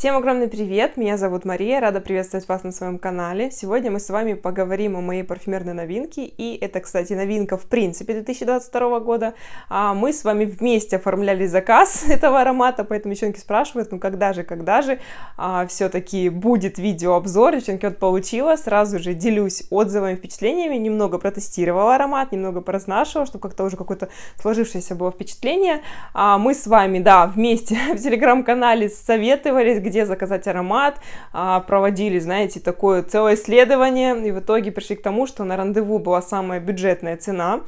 Всем огромный привет! Меня зовут Мария, рада приветствовать вас на своем канале. Сегодня мы с вами поговорим о моей парфюмерной новинке, и это, кстати, новинка в принципе 2022 года. А мы с вами вместе оформляли заказ этого аромата, поэтому девчонки спрашивают, ну когда же, когда же а, все-таки будет видеообзор. Девчонки, вот получила, сразу же делюсь отзывами, впечатлениями, немного протестировала аромат, немного поразнашивала, чтобы как-то уже какое-то сложившееся было впечатление. А мы с вами, да, вместе в телеграм-канале советовались, где заказать аромат, а, проводили, знаете, такое целое исследование, и в итоге пришли к тому, что на рандеву была самая бюджетная цена,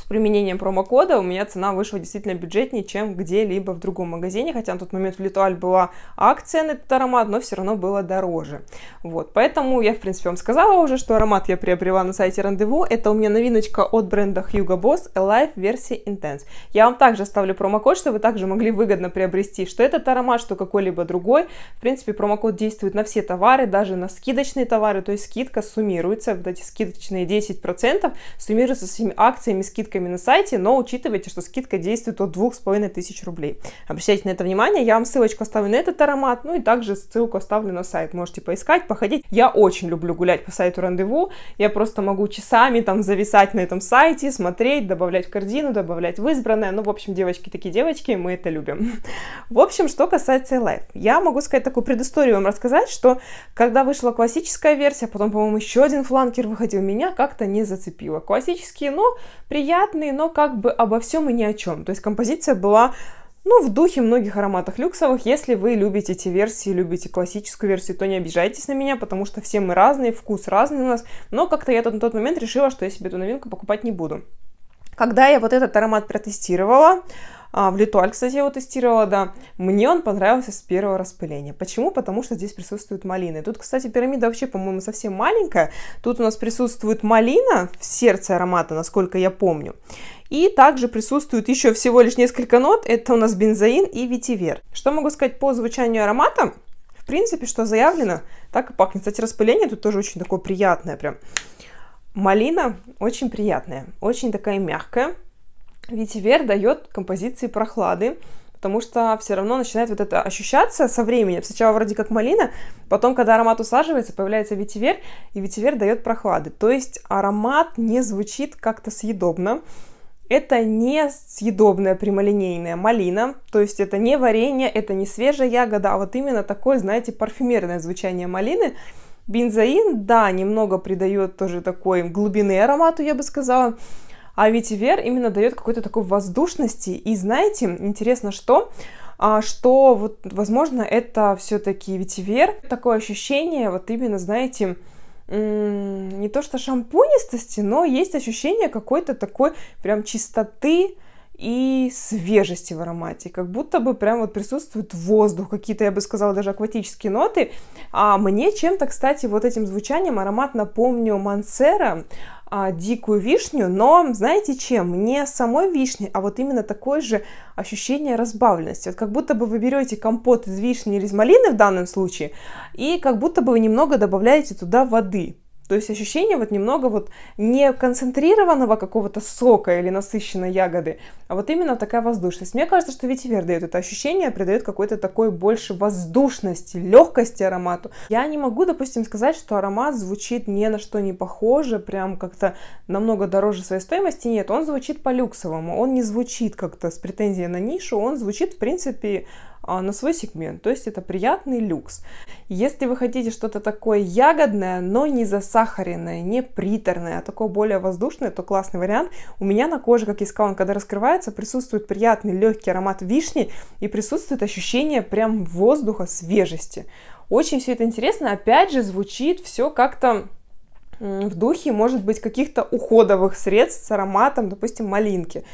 с применением промокода у меня цена вышла действительно бюджетнее, чем где-либо в другом магазине, хотя на тот момент в Литуаль была акция на этот аромат, но все равно было дороже. Вот, поэтому я, в принципе, вам сказала уже, что аромат я приобрела на сайте Рандеву. Это у меня новиночка от бренда Hugo Boss Alive версии Intense. Я вам также оставлю промокод, чтобы вы также могли выгодно приобрести, что этот аромат, что какой-либо другой. В принципе, промокод действует на все товары, даже на скидочные товары, то есть скидка суммируется, вот эти скидочные 10% суммируются с всеми акциями, скидками скидками на сайте, но учитывайте, что скидка действует от 2500 рублей. Обращайте на это внимание, я вам ссылочку оставлю на этот аромат, ну и также ссылку оставлю на сайт, можете поискать, походить. Я очень люблю гулять по сайту Рандеву, я просто могу часами там зависать на этом сайте, смотреть, добавлять в корзину, добавлять в избранное, ну в общем, девочки такие девочки, мы это любим. В общем, что касается Life, я могу сказать такую предысторию вам рассказать, что когда вышла классическая версия, потом, по-моему, еще один фланкер выходил, меня как-то не зацепило. Классические, но приятно приятный, но как бы обо всем и ни о чем. То есть композиция была ну, в духе многих ароматов люксовых. Если вы любите эти версии, любите классическую версию, то не обижайтесь на меня, потому что все мы разные, вкус разный у нас. Но как-то я тут на тот момент решила, что я себе эту новинку покупать не буду. Когда я вот этот аромат протестировала, а, в Литуаль, кстати, я его тестировала, да. Мне он понравился с первого распыления. Почему? Потому что здесь присутствует малина. тут, кстати, пирамида вообще, по-моему, совсем маленькая. Тут у нас присутствует малина в сердце аромата, насколько я помню. И также присутствует еще всего лишь несколько нот. Это у нас бензоин и ветивер. Что могу сказать по звучанию аромата? В принципе, что заявлено, так и пахнет. Кстати, распыление тут тоже очень такое приятное прям. Малина очень приятная, очень такая мягкая, ветивер дает композиции прохлады, потому что все равно начинает вот это ощущаться со временем. Сначала вроде как малина, потом, когда аромат усаживается, появляется ветивер, и ветивер дает прохлады. То есть аромат не звучит как-то съедобно. Это не съедобная прямолинейная малина, то есть это не варенье, это не свежая ягода, а вот именно такое, знаете, парфюмерное звучание малины. Бензоин, да, немного придает тоже такой глубины аромату, я бы сказала, а ведь вер именно дает какой-то такой воздушности. И знаете, интересно, что а, что вот, возможно, это все-таки ветивер. Такое ощущение, вот именно, знаете, не то что шампунистости, но есть ощущение какой-то такой прям чистоты, и свежести в аромате, как будто бы прям вот присутствует воздух, какие-то, я бы сказала, даже акватические ноты. А мне чем-то, кстати, вот этим звучанием аромат напомнил Мансера, а, дикую вишню, но знаете чем? Не самой вишни, а вот именно такое же ощущение разбавленности. Вот как будто бы вы берете компот из вишни или из малины в данном случае, и как будто бы вы немного добавляете туда воды. То есть ощущение вот немного вот не концентрированного какого-то сока или насыщенной ягоды, а вот именно такая воздушность. Мне кажется, что ветивер дает это ощущение, придает какой-то такой больше воздушности, легкости аромату. Я не могу, допустим, сказать, что аромат звучит ни на что не похоже, прям как-то намного дороже своей стоимости. Нет, он звучит по-люксовому, он не звучит как-то с претензией на нишу, он звучит, в принципе, а, на свой сегмент. То есть это приятный люкс. Если вы хотите что-то такое ягодное, но не засахаренное, не приторное, а такое более воздушное, то классный вариант. У меня на коже, как я сказала, когда раскрывается, присутствует приятный легкий аромат вишни и присутствует ощущение прям воздуха, свежести. Очень все это интересно. Опять же, звучит все как-то в духе, может быть, каких-то уходовых средств с ароматом, допустим, малинки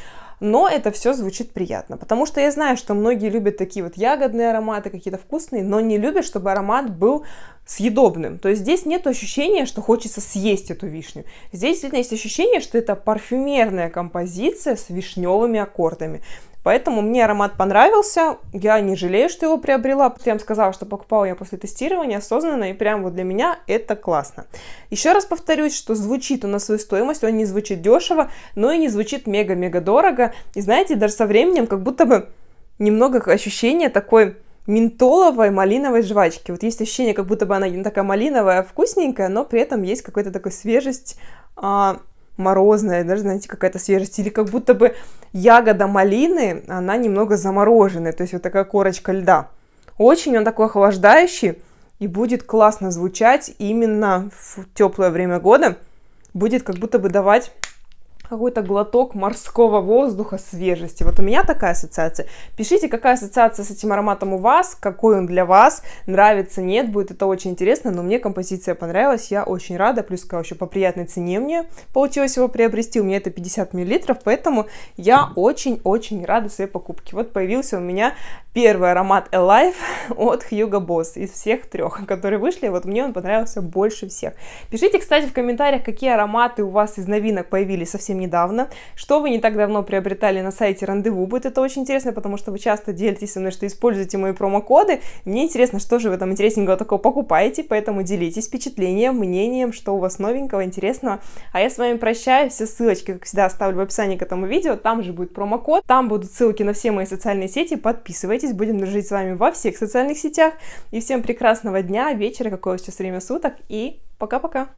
но это все звучит приятно, потому что я знаю, что многие любят такие вот ягодные ароматы, какие-то вкусные, но не любят, чтобы аромат был съедобным. То есть здесь нет ощущения, что хочется съесть эту вишню. Здесь действительно есть ощущение, что это парфюмерная композиция с вишневыми аккордами. Поэтому мне аромат понравился, я не жалею, что его приобрела, прям сказала, что покупала я после тестирования осознанно, и прям вот для меня это классно. Еще раз повторюсь, что звучит он на свою стоимость, он не звучит дешево, но и не звучит мега-мега дорого, и знаете, даже со временем как будто бы немного ощущение такой ментоловой малиновой жвачки. Вот есть ощущение, как будто бы она не такая малиновая, а вкусненькая, но при этом есть какая-то такая свежесть, а, морозная, даже, знаете, какая-то свежесть, или как будто бы ягода малины, она немного замороженная, то есть вот такая корочка льда. Очень он такой охлаждающий, и будет классно звучать именно в теплое время года. Будет как будто бы давать какой-то глоток морского воздуха, свежести. Вот у меня такая ассоциация. Пишите, какая ассоциация с этим ароматом у вас, какой он для вас, нравится, нет, будет это очень интересно, но мне композиция понравилась, я очень рада, плюс, короче, по приятной цене мне получилось его приобрести, у меня это 50 мл, поэтому я очень-очень рада своей покупке. Вот появился у меня первый аромат Alive от Hugo Boss из всех трех, которые вышли, вот мне он понравился больше всех. Пишите, кстати, в комментариях, какие ароматы у вас из новинок появились совсем совсем недавно, что вы не так давно приобретали на сайте Рандеву. Будет это очень интересно, потому что вы часто делитесь со мной, что используете мои промокоды. Мне интересно, что же вы там интересненького такого покупаете, поэтому делитесь впечатлением, мнением, что у вас новенького, интересного. А я с вами прощаюсь, все ссылочки, как всегда, оставлю в описании к этому видео, там же будет промокод, там будут ссылки на все мои социальные сети, подписывайтесь, будем дружить с вами во всех социальных сетях. И всем прекрасного дня, вечера, какое сейчас время суток, и пока-пока!